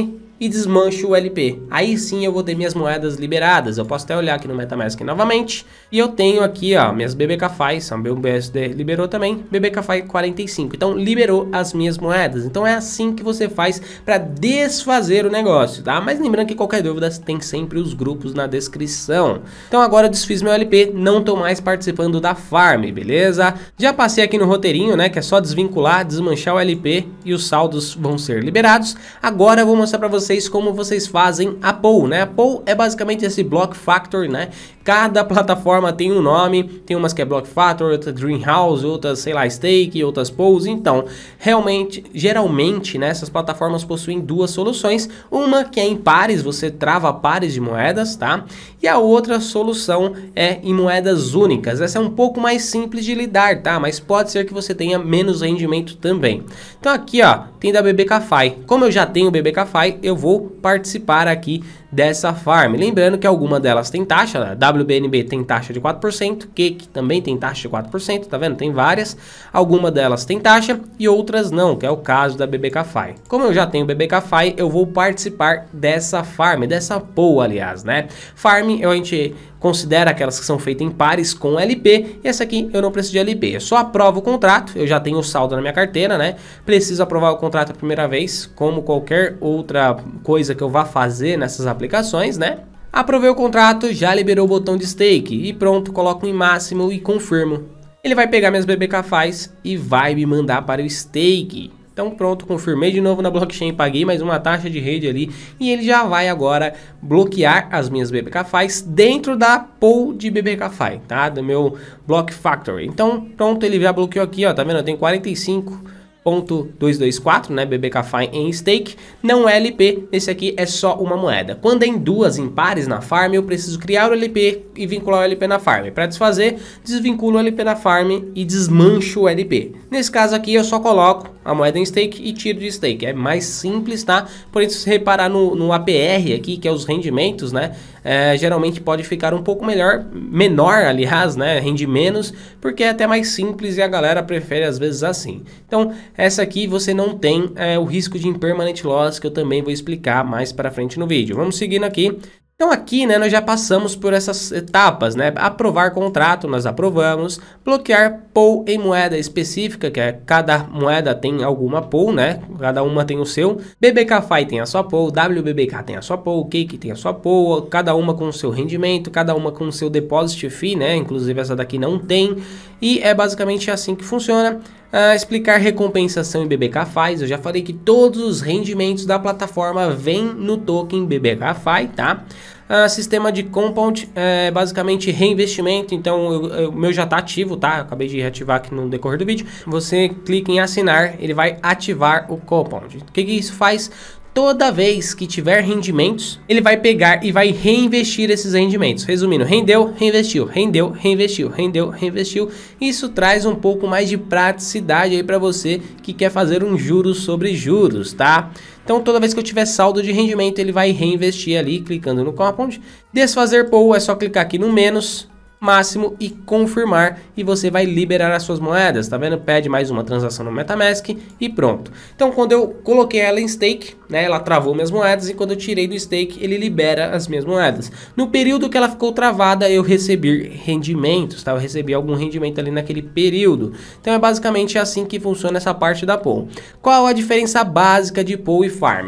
Speaker 1: e desmancho o LP. Aí sim eu vou ter minhas moedas liberadas. Eu posso até olhar aqui no Metamask novamente. E eu tenho aqui, ó, minhas BBKFI, são BUSD liberou também, BBKFI 45. Então liberou as minhas moedas. Então é assim que você faz para desfazer o negócio, tá? Mas lembrando que qualquer dúvida tem sempre os grupos na descrição. Então agora eu desfiz meu LP, não tô mais participando da farm, beleza? Já passei aqui no roteirinho, né, que é só desvincular, desmanchar o LP e os saldos vão ser liberados. Agora eu vou mostrar para você vocês como vocês fazem a pool, né? A pool é basicamente esse block factor, né? Cada plataforma tem um nome, tem umas que é block factor, outras greenhouse, outras, sei lá, stake, outras pools. Então, realmente, geralmente, né, essas plataformas possuem duas soluções. Uma que é em pares, você trava pares de moedas, tá? E a outra solução é em moedas únicas. Essa é um pouco mais simples de lidar, tá? Mas pode ser que você tenha menos rendimento também. Então aqui, ó, tem da BBKFI. Como eu já tenho o BBKFI, eu vou vou participar aqui dessa farm. Lembrando que alguma delas tem taxa, né? WBNB tem taxa de 4%, Cake também tem taxa de 4%, tá vendo? Tem várias. Alguma delas tem taxa e outras não, que é o caso da BBKFI. Como eu já tenho BBKFI, eu vou participar dessa farm, dessa pool, aliás, né? Farm, eu, a gente considera aquelas que são feitas em pares com LP, e essa aqui eu não preciso de LP, eu só aprovo o contrato, eu já tenho o saldo na minha carteira, né? Preciso aprovar o contrato a primeira vez, como qualquer outra coisa que eu vá fazer nessas aplicações aplicações, né? Aprovei o contrato, já liberou o botão de stake e pronto, coloco em máximo e confirmo. Ele vai pegar minhas BBK faz e vai me mandar para o stake. Então pronto, confirmei de novo na blockchain, paguei mais uma taxa de rede ali e ele já vai agora bloquear as minhas BBK faz dentro da pool de BBK faz, tá? Do meu Block Factory. Então pronto, ele já bloqueou aqui, ó, tá vendo? Eu tenho 45 0,224, né, BBKFI em stake, não é LP, esse aqui é só uma moeda. Quando é em duas impares na farm, eu preciso criar o LP e vincular o LP na farm. Para desfazer, desvinculo o LP na farm e desmancho o LP. Nesse caso aqui, eu só coloco a moeda em stake e tiro de stake. É mais simples, tá? Por isso, reparar no, no APR aqui, que é os rendimentos, né, é, geralmente pode ficar um pouco melhor, menor, aliás, né? Rende menos, porque é até mais simples e a galera prefere às vezes assim. Então, essa aqui você não tem é, o risco de impermanent loss, que eu também vou explicar mais para frente no vídeo. Vamos seguindo aqui. Então aqui né, nós já passamos por essas etapas, né? aprovar contrato, nós aprovamos, bloquear pool em moeda específica, que é cada moeda tem alguma pool, né? cada uma tem o seu, BBKFI tem a sua pool, WBBK tem a sua pool, Cake tem a sua pool, cada uma com o seu rendimento, cada uma com o seu deposit fee, né? inclusive essa daqui não tem, e é basicamente assim que funciona. Ah, explicar recompensação em BBKFI, eu já falei que todos os rendimentos da plataforma vêm no token BBKFI, tá? Uh, sistema de compound é basicamente reinvestimento, então o meu já está ativo, tá? Eu acabei de reativar aqui no decorrer do vídeo. Você clica em assinar, ele vai ativar o compound. O que, que isso faz? toda vez que tiver rendimentos, ele vai pegar e vai reinvestir esses rendimentos. Resumindo, rendeu, reinvestiu, rendeu, reinvestiu, rendeu, reinvestiu. Isso traz um pouco mais de praticidade aí para você que quer fazer um juros sobre juros, tá? Então toda vez que eu tiver saldo de rendimento, ele vai reinvestir ali, clicando no compound. Desfazer pool é só clicar aqui no menos, máximo e confirmar e você vai liberar as suas moedas, tá vendo? Pede mais uma transação no MetaMask e pronto. Então quando eu coloquei ela em stake, né, ela travou minhas moedas e quando eu tirei do stake, ele libera as minhas moedas. No período que ela ficou travada, eu recebi rendimentos, tá? Eu recebi algum rendimento ali naquele período. Então é basicamente assim que funciona essa parte da pool. Qual a diferença básica de pool e farm?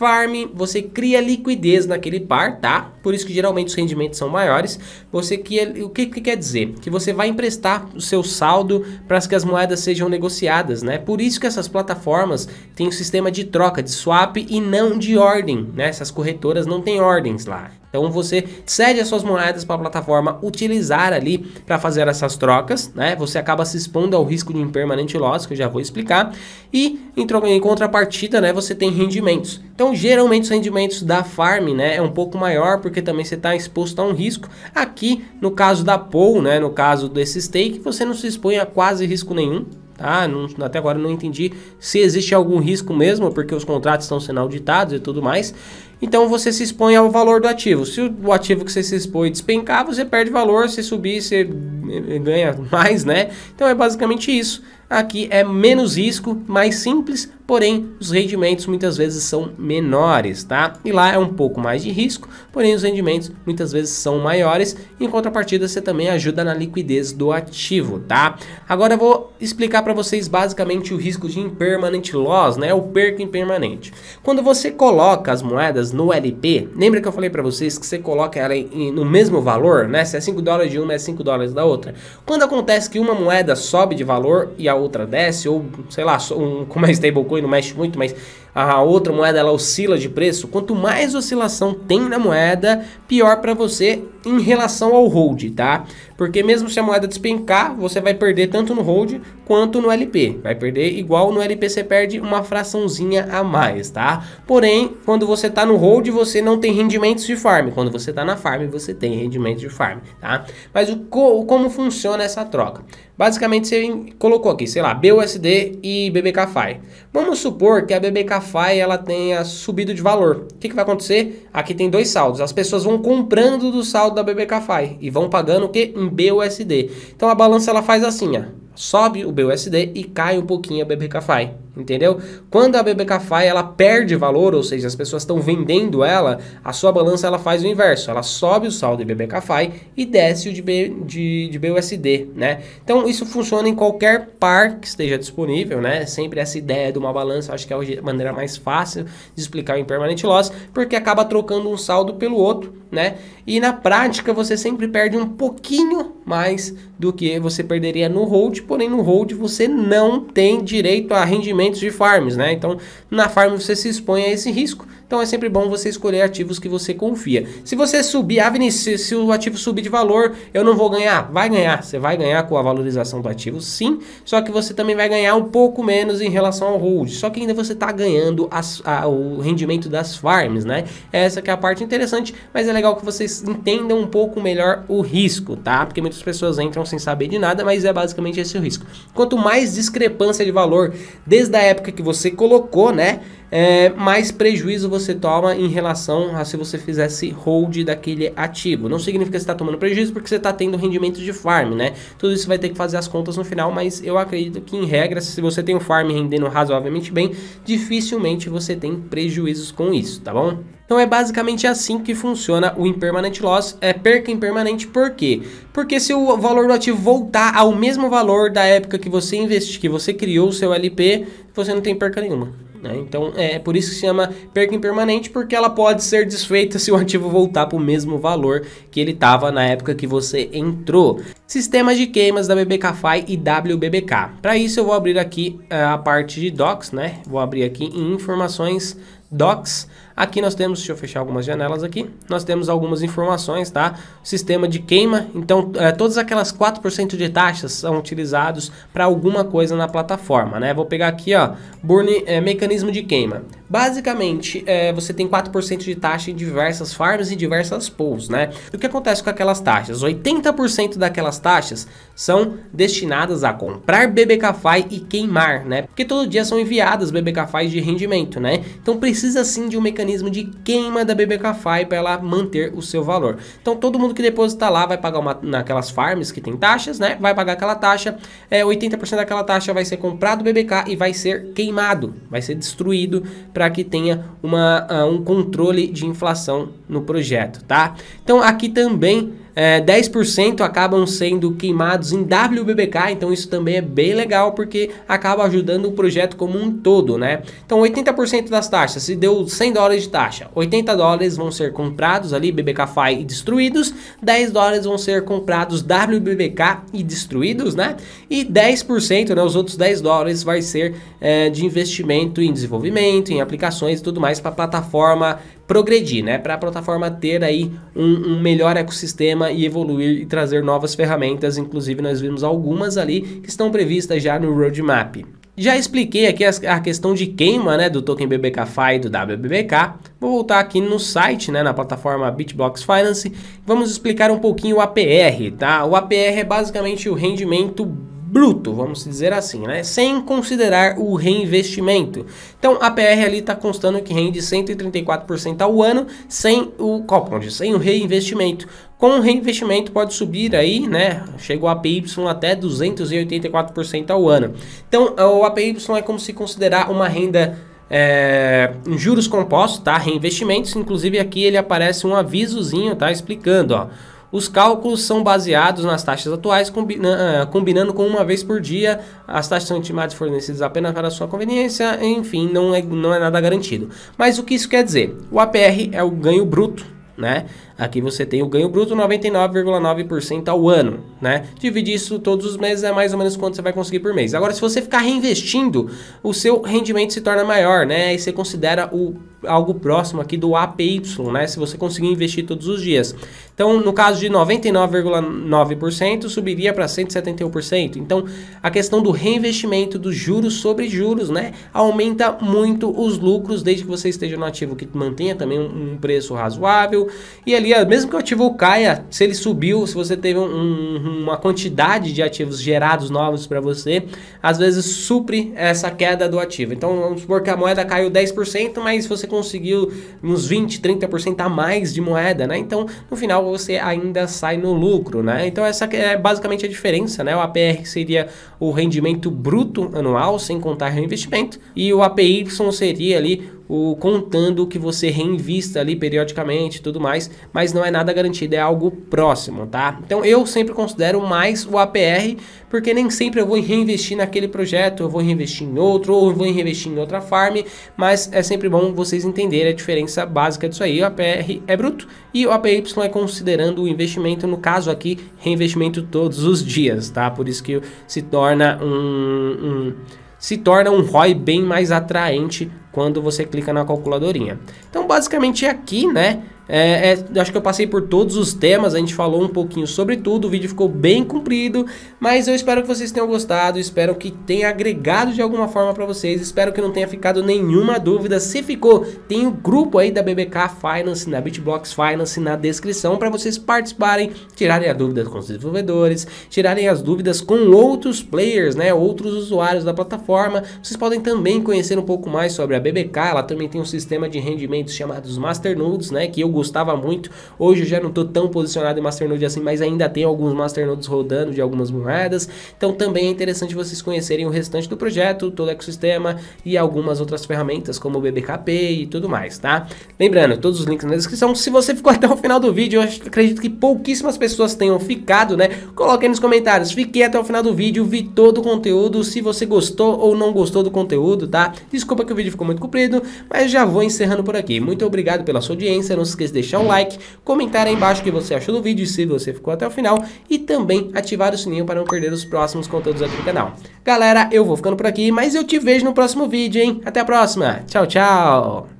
Speaker 1: farm, você cria liquidez naquele par, tá? Por isso que geralmente os rendimentos são maiores. Você cria, o que, que quer dizer? Que você vai emprestar o seu saldo para que as moedas sejam negociadas, né? Por isso que essas plataformas têm um sistema de troca, de swap e não de ordem, né? Essas corretoras não têm ordens lá. Então você cede as suas moedas para a plataforma utilizar ali para fazer essas trocas, né? Você acaba se expondo ao risco de impermanente loss, que eu já vou explicar, e em, em contrapartida, né, você tem rendimentos. Então, geralmente os rendimentos da farm, né, é um pouco maior porque também você está exposto a um risco. Aqui, no caso da pool, né, no caso desse stake, você não se expõe a quase risco nenhum, Tá? Não, até agora não entendi se existe algum risco mesmo, porque os contratos estão sendo auditados e tudo mais. Então você se expõe ao valor do ativo. Se o ativo que você se expõe despencar, você perde valor, se subir, você eh, eh, ganha mais, né? Então é basicamente isso. Aqui é menos risco, mais simples, porém os rendimentos muitas vezes são menores, tá? E lá é um pouco mais de risco, porém os rendimentos muitas vezes são maiores, em contrapartida você também ajuda na liquidez do ativo, tá? Agora eu vou explicar para vocês basicamente o risco de impermanent loss, né? O perco impermanente. Quando você coloca as moedas no LP, lembra que eu falei para vocês que você coloca ela em, no mesmo valor, né? Se é 5 dólares de uma, é 5 dólares da outra. Quando acontece que uma moeda sobe de valor e a outra desce, ou sei lá, um, como é stablecoin e não mexe muito, mas a outra moeda ela oscila de preço, quanto mais oscilação tem na moeda, pior para você em relação ao hold, tá? Porque mesmo se a moeda despencar, você vai perder tanto no hold quanto no LP. Vai perder igual no LP você perde uma fraçãozinha a mais, tá? Porém, quando você tá no hold, você não tem rendimentos de farm. Quando você tá na farm, você tem rendimentos de farm, tá? Mas o, co como funciona essa troca? Basicamente você colocou aqui, sei lá, BUSD e BBKFI. Vamos supor que a BBK a FAI ela tenha subido de valor. O que, que vai acontecer? Aqui tem dois saldos. As pessoas vão comprando do saldo da BBK FAI e vão pagando o que? Em BUSD. Então a balança ela faz assim, ó sobe o BUSD e cai um pouquinho a BBKFI, entendeu? Quando a BBKFI ela perde valor, ou seja, as pessoas estão vendendo ela, a sua balança ela faz o inverso, ela sobe o saldo de BBKFI e desce o de, B, de, de BUSD, né? Então isso funciona em qualquer par que esteja disponível, né? É sempre essa ideia de uma balança, acho que é a maneira mais fácil de explicar o impermanent loss, porque acaba trocando um saldo pelo outro, né? E na prática você sempre perde um pouquinho mais do que você perderia no hold, porém no hold você não tem direito a rendimentos de farms, né? Então na farm você se expõe a esse risco. Então é sempre bom você escolher ativos que você confia. Se você subir, ah, Vinícius, se, se o ativo subir de valor, eu não vou ganhar. Vai ganhar, você vai ganhar com a valorização do ativo, sim. Só que você também vai ganhar um pouco menos em relação ao hold. Só que ainda você está ganhando as, a, o rendimento das farms, né? Essa que é a parte interessante, mas é legal que vocês entendam um pouco melhor o risco, tá? Porque muitas pessoas entram sem saber de nada, mas é basicamente esse o risco. Quanto mais discrepância de valor desde a época que você colocou, né? é, mais prejuízo você toma em relação a se você fizesse hold daquele ativo. Não significa que você está tomando prejuízo porque você está tendo rendimento de farm, né? Tudo isso vai ter que fazer as contas no final, mas eu acredito que em regra, se você tem o um farm rendendo razoavelmente bem, dificilmente você tem prejuízos com isso, tá bom? Então é basicamente assim que funciona o impermanent loss, é perca impermanente, por quê? Porque se o valor do ativo voltar ao mesmo valor da época que você investiu, que você criou o seu LP, você não tem perca nenhuma. Né? Então é por isso que se chama perca impermanente, porque ela pode ser desfeita se o ativo voltar para o mesmo valor que ele estava na época que você entrou. Sistemas de queimas da BBKFI e WBBK. Para isso eu vou abrir aqui eh, a parte de docs, né? Vou abrir aqui em informações docs Aqui nós temos, deixa eu fechar algumas janelas aqui, nós temos algumas informações, tá? Sistema de queima, então é, todas aquelas 4% de taxas são utilizados para alguma coisa na plataforma, né? Vou pegar aqui, ó, burn, é, mecanismo de queima. Basicamente, é, você tem 4% de taxa em diversas farms e diversas pools, né? E o que acontece com aquelas taxas? 80% daquelas taxas são destinadas a comprar BBKFI e queimar, né? Porque todo dia são enviadas BBK-Fis de rendimento, né? Então precisa sim de um mecanismo de queima da BBKFI para ela manter o seu valor. Então todo mundo que deposita lá vai pagar uma, naquelas farms que tem taxas, né? Vai pagar aquela taxa, é, 80% daquela taxa vai ser comprado BBK e vai ser queimado, vai ser destruído para que tenha uma, uh, um controle de inflação no projeto, tá? Então aqui também é, 10% acabam sendo queimados em WBBK, então isso também é bem legal porque acaba ajudando o projeto como um todo, né? Então 80% das taxas, se deu 100 dólares de taxa, 80 dólares vão ser comprados ali, BBKFI e destruídos, 10 dólares vão ser comprados WBBK e destruídos, né? E 10%, né, os outros 10 dólares vai ser é, de investimento em desenvolvimento, em aplicações e tudo mais para a plataforma progredir, né? Para a plataforma ter aí um, um, melhor ecossistema e evoluir e trazer novas ferramentas. Inclusive, nós vimos algumas ali que estão previstas já no roadmap. Já expliquei aqui a, questão de queima né, do token BBKFi e do WBBK. Vou voltar aqui no site, né, na plataforma BitBlocks Finance. Vamos explicar um pouquinho o APR. Tá? O APR é basicamente o rendimento bruto, vamos dizer assim, né? sem considerar o reinvestimento. Então a PR ali está constando que rende 134% ao ano sem o compound, sem o reinvestimento. Com o reinvestimento pode subir aí, né? Chegou a PY até 284% ao ano. Então o APY é como se considerar uma renda é, juros compostos, tá? Reinvestimentos, inclusive aqui ele aparece um avisozinho, tá? Explicando, ó. Os cálculos são baseados nas taxas atuais, combina, ah, combinando com uma vez por dia. As taxas são intimadas fornecidas apenas para sua conveniência, enfim, não é, não é nada garantido. Mas o que isso quer dizer? O APR é o ganho bruto, né? Aqui você tem o ganho bruto 99,9% ao ano, né? Dividir isso todos os meses é mais ou menos quanto você vai conseguir por mês. Agora, se você ficar reinvestindo, o seu rendimento se torna maior, né? E você considera o algo próximo aqui do APY, né? Se você conseguir investir todos os dias. Então, no caso de 99,9%, subiria para 171%. Então, a questão do reinvestimento dos juros sobre juros, né? Aumenta muito os lucros desde que você esteja no ativo que mantenha também um, um preço razoável e ali ia, mesmo que o ativo caia, se ele subiu, se você teve um, um, uma quantidade de ativos gerados novos para você, às vezes supre essa queda do ativo. Então vamos supor que a moeda caiu 10%, mas você conseguiu uns 20, 30% a mais de moeda, né? Então no final você ainda sai no lucro, né? Então essa é basicamente a diferença, né? O APR seria o rendimento bruto anual sem contar reinvestimento e o APY seria ali o contando que você reinvista ali periodicamente e tudo mais, mas não é nada garantido, é algo próximo, tá? Então eu sempre considero mais o APR, porque nem sempre eu vou reinvestir naquele projeto, eu vou reinvestir em outro, ou eu vou reinvestir em outra farm, mas é sempre bom vocês entenderem a diferença básica disso aí. O APR é bruto e o APY é considerando o investimento, no caso aqui, reinvestimento todos os dias, tá? Por isso que se torna um, um se torna um ROI bem mais atraente quando você clica na calculadorinha. Então, basicamente é aqui, né, é, é, acho que eu passei por todos os temas, a gente falou um pouquinho sobre tudo, o vídeo ficou bem comprido, mas eu espero que vocês tenham gostado, espero que tenha agregado de alguma forma para vocês, espero que não tenha ficado nenhuma dúvida. Se ficou, tem o um grupo aí da BBK Finance, na Bitbox Finance, na descrição, para vocês participarem, tirarem a dúvida com os desenvolvedores, tirarem as dúvidas com outros players, né, outros usuários da plataforma. Vocês podem também conhecer um pouco mais sobre a BBK, ela também tem um sistema de rendimentos chamados Masternodes, né, que eu gostava muito. Hoje eu já não tô tão posicionado em Masternode assim, mas ainda tem alguns Masternodes rodando de algumas moedas. Então também é interessante vocês conhecerem o restante do projeto, todo o ecossistema e algumas outras ferramentas como o BBKP e tudo mais, tá? Lembrando, todos os links na descrição. Se você ficou até o final do vídeo, eu acredito que pouquíssimas pessoas tenham ficado, né? Coloque aí nos comentários. Fiquei até o final do vídeo, vi todo o conteúdo. Se você gostou ou não gostou do conteúdo, tá? Desculpa que o vídeo ficou muito comprido, mas já vou encerrando por aqui. Muito obrigado pela sua audiência. Não se esqueça de deixar um like, comentar aí embaixo o que você achou do vídeo, se você ficou até o final, e também ativar o sininho para não perder os próximos conteúdos aqui do canal. Galera, eu vou ficando por aqui, mas eu te vejo no próximo vídeo, hein? Até a próxima! Tchau, tchau!